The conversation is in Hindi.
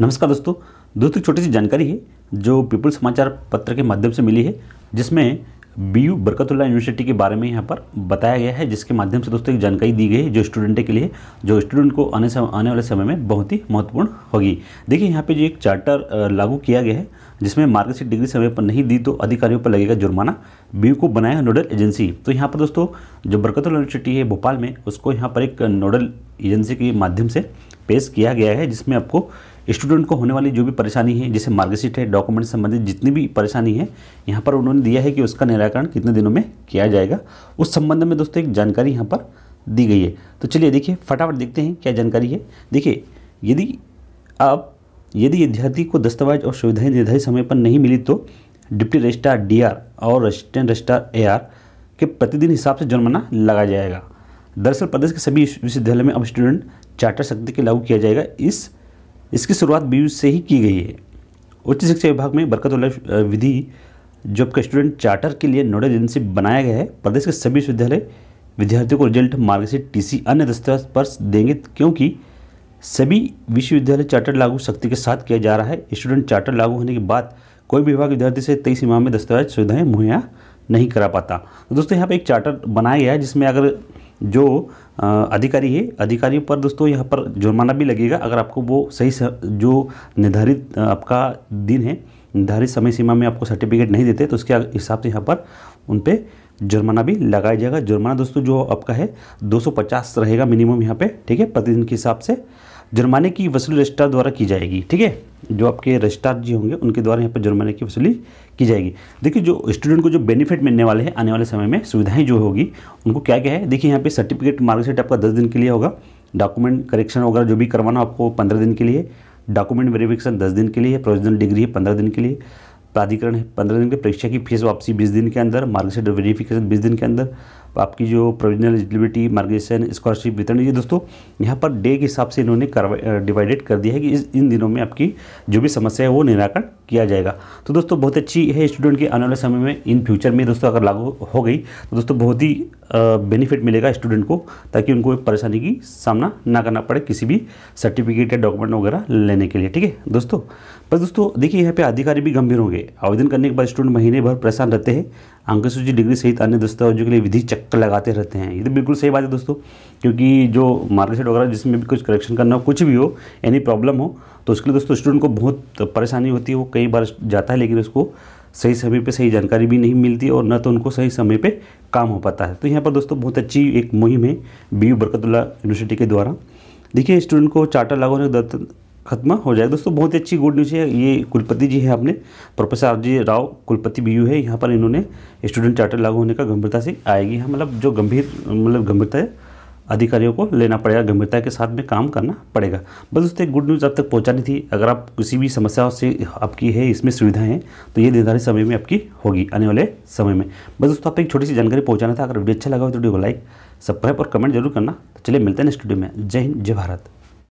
नमस्कार दोस्तों एक छोटी सी जानकारी है जो पीपल समाचार पत्र के माध्यम से मिली है जिसमें बी यू बरकतुल्ला यूनिवर्सिटी के बारे में यहाँ पर बताया गया है जिसके माध्यम से दोस्तों एक जानकारी दी गई है जो स्टूडेंट के लिए जो स्टूडेंट को आने समय आने वाले समय में बहुत ही महत्वपूर्ण होगी देखिए यहाँ पे जो एक चार्टर लागू किया गया है जिसमें मार्कशीट डिग्री समय पर नहीं दी तो अधिकारियों पर लगेगा जुर्माना बी को बनाया है नोडल एजेंसी तो यहाँ पर दोस्तों जो बरकतुल्ला यूनिवर्सिटी है भोपाल में उसको यहाँ पर एक नोडल एजेंसी के माध्यम से पेश किया गया है जिसमें आपको स्टूडेंट को होने वाली जो भी परेशानी है जैसे मार्कशीट है डॉक्यूमेंट संबंधित जितनी भी परेशानी है यहाँ पर उन्होंने दिया है कि उसका निराकरण कितने दिनों में किया जाएगा उस संबंध में दोस्तों एक जानकारी यहाँ पर दी गई है तो चलिए देखिए फटाफट देखते हैं क्या जानकारी है देखिए यदि आप यदि विद्यार्थी को दस्तावेज और सुविधाएं निर्धारित समय पर नहीं मिली तो डिप्टी रजिस्ट्रार डीआर और रजिस्टेंट रजिस्ट्रार एआर के प्रतिदिन हिसाब से जुर्माना लगाया जाएगा दरअसल प्रदेश के सभी विश्वविद्यालय में अब स्टूडेंट चार्टर शक्ति के लागू किया जाएगा इस इसकी शुरुआत बी से ही की गई है उच्च शिक्षा विभाग में बरकत विधि जो का स्टूडेंट चार्टर के लिए नोडल एजेंसी बनाया गया है प्रदेश के सभी विश्वविद्यालय विद्यार्थियों को रिजल्ट टी टीसी अन्य दस्तावेज पर देंगे क्योंकि सभी विश्वविद्यालय चार्टर लागू शक्ति के साथ किया जा रहा है स्टूडेंट चार्टर लागू होने के बाद कोई भी विभाग विद्यार्थी से तेईस सीमा में दस्तावेज सुविधाएं मुहैया नहीं करा पाता तो दोस्तों यहाँ पर एक चार्टर बनाया गया है जिसमें अगर जो अधिकारी है अधिकारी पर दोस्तों यहाँ पर जुर्माना भी लगेगा अगर आपको वो सही जो निर्धारित आपका दिन है निर्धारित समय सीमा में आपको सर्टिफिकेट नहीं देते तो उसके हिसाब से यहाँ पर उन पर जुर्माना भी लगाया जाएगा जुर्माना दोस्तों जो आपका है 250 रहेगा मिनिमम यहाँ पे ठीक है प्रतिदिन के हिसाब से जुर्माने की वसूली रजिस्ट्रार द्वारा की जाएगी ठीक है जो आपके रजिस्ट्रार जी होंगे उनके द्वारा यहाँ पर जुर्माने की वसूली की जाएगी देखिए जो स्टूडेंट को जो बेनिफिट मिलने वाले हैं आने वाले समय में सुविधाएं जो होगी उनको क्या क्या है देखिए यहाँ पे सर्टिफिकेट मार्कशीट आपका दस दिन के लिए होगा डॉक्यूमेंट करेक्शन वगैरह जो भी करवाना आपको पंद्रह दिन के लिए डॉक्यूमेंट वेरिफिकेशन दस दिन के लिए प्रोविजनल डिग्री है पंद्रह दिन के लिए प्राधिकरण है पंद्रह दिन के परीक्षा की फीस वापसी बीस दिन के अंदर मार्कशीट वेरिफिकेशन बीस दिन के अंदर आपकी जो प्रोविजनल एलिजिबिलिटी मार्गेशन स्कॉलरशिप वितरण ये दोस्तों यहाँ पर डे के हिसाब से इन्होंने डिवाइडेड कर दिया है कि इस इन दिनों में आपकी जो भी समस्या है वो निराकरण किया जाएगा तो दोस्तों बहुत अच्छी है स्टूडेंट के आने वाले समय में इन फ्यूचर में दोस्तों अगर लागू हो गई तो दोस्तों बहुत ही बेनिफिट मिलेगा स्टूडेंट को ताकि उनको परेशानी की सामना ना करना पड़े किसी भी सर्टिफिकेट या डॉक्यूमेंट वगैरह लेने के लिए ठीक है दोस्तों बस दोस्तों देखिए यहाँ पे अधिकारी भी गंभीर होंगे आवेदन करने के बाद स्टूडेंट महीने भर परेशान रहते हैं अंक जी डिग्री सहित अन्य दस्तावेजों के लिए विधि चक्कर लगाते रहते हैं ये तो बिल्कुल सही बात है दोस्तों क्योंकि जो मार्कशीट वगैरह जिसमें भी कुछ करेक्शन करना हो कुछ भी हो एनी प्रॉब्लम हो तो उसके लिए दोस्तों स्टूडेंट को बहुत परेशानी होती है वो कई बार जाता है लेकिन उसको सही समय पे सही जानकारी भी नहीं मिलती और न तो उनको सही समय पे काम हो पाता है तो यहाँ पर दोस्तों बहुत अच्छी एक मुहिम है बी यू बरकतुल्ला यूनिवर्सिटी के द्वारा देखिए स्टूडेंट को चार्टर लागू होने खत्म हो जाएगा दोस्तों बहुत ही अच्छी गुड न्यूज़ है ये कुलपति जी है आपने प्रोफेसर आर जी राव कुलपति बी है यहाँ पर इन्होंने स्टूडेंट चार्टर लागू होने का गंभीरता से आएगी मतलब जो गंभीर मतलब गंभीरता है अधिकारियों को लेना पड़ेगा गंभीरता के साथ में काम करना पड़ेगा बस दोस्तों गुड न्यूज़ अब तक पहुँचानी थी अगर आप किसी भी समस्या से आपकी है इसमें सुविधाएँ हैं तो ये निर्धारित समय में आपकी होगी आने वाले समय में बस दोस्तों आपको एक छोटी सी जानकारी पहुँचाना था अगर वीडियो अच्छा लगा हो तो वीडियो को लाइक सब्सक्राइब और कमेंट जरूर करना तो चलिए मिलते हैं नेक्स्ट वीडियो में जय हिंद जय भारत